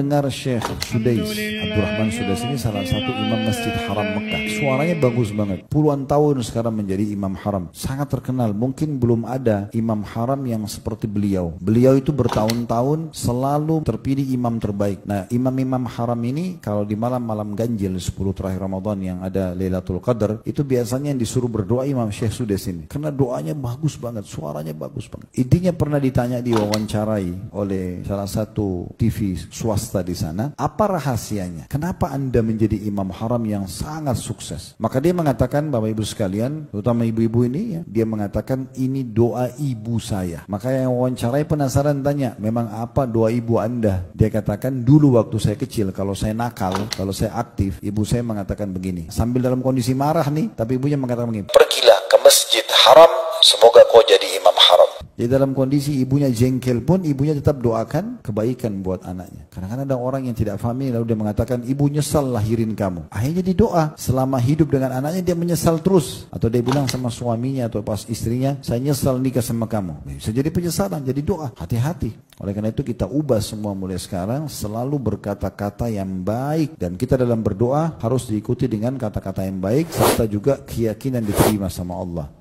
Dengar Syekh Sudais, Abdurrahman Sudais ini salah satu imam Masjid Haram Mekah. Suaranya bagus banget. Puluhan tahun sekarang menjadi imam haram. Sangat terkenal. Mungkin belum ada imam haram yang seperti beliau. Beliau itu bertahun-tahun selalu terpilih imam terbaik. Nah, imam-imam haram ini kalau di malam-malam ganjil 10 terakhir Ramadan yang ada Lailatul Qadar, itu biasanya yang disuruh berdoa Imam Syekh Sudais ini. Karena doanya bagus banget, suaranya bagus banget. Intinya pernah ditanya diwawancarai oleh salah satu TV swasta swasta di sana. Apa rahasianya? Kenapa Anda menjadi imam haram yang sangat sukses? Maka dia mengatakan Bapak Ibu sekalian, terutama ibu-ibu ini ya, dia mengatakan ini doa ibu saya. Maka yang wawancarai penasaran tanya, memang apa doa ibu Anda? Dia katakan dulu waktu saya kecil kalau saya nakal, kalau saya aktif, ibu saya mengatakan begini. Sambil dalam kondisi marah nih, tapi ibunya mengatakan begini. Pergilah ke masjid haram, semoga kau jadi imam haram. Jadi dalam kondisi ibunya jengkel pun, ibunya tetap doakan kebaikan buat anaknya. Kadang-kadang ada orang yang tidak faham lalu dia mengatakan, ibu nyesal lahirin kamu. Akhirnya doa selama hidup dengan anaknya dia menyesal terus. Atau dia bilang sama suaminya atau pas istrinya, saya nyesal nikah sama kamu. Nah, bisa jadi penyesalan, jadi doa. Hati-hati. Oleh karena itu kita ubah semua mulai sekarang, selalu berkata-kata yang baik. Dan kita dalam berdoa harus diikuti dengan kata-kata yang baik, serta juga keyakinan diterima sama Allah.